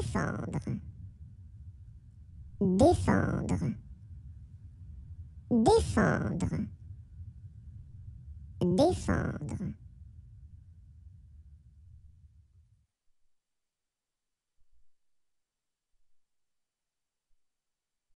Descendre, Défendre. Défendre. Défendre.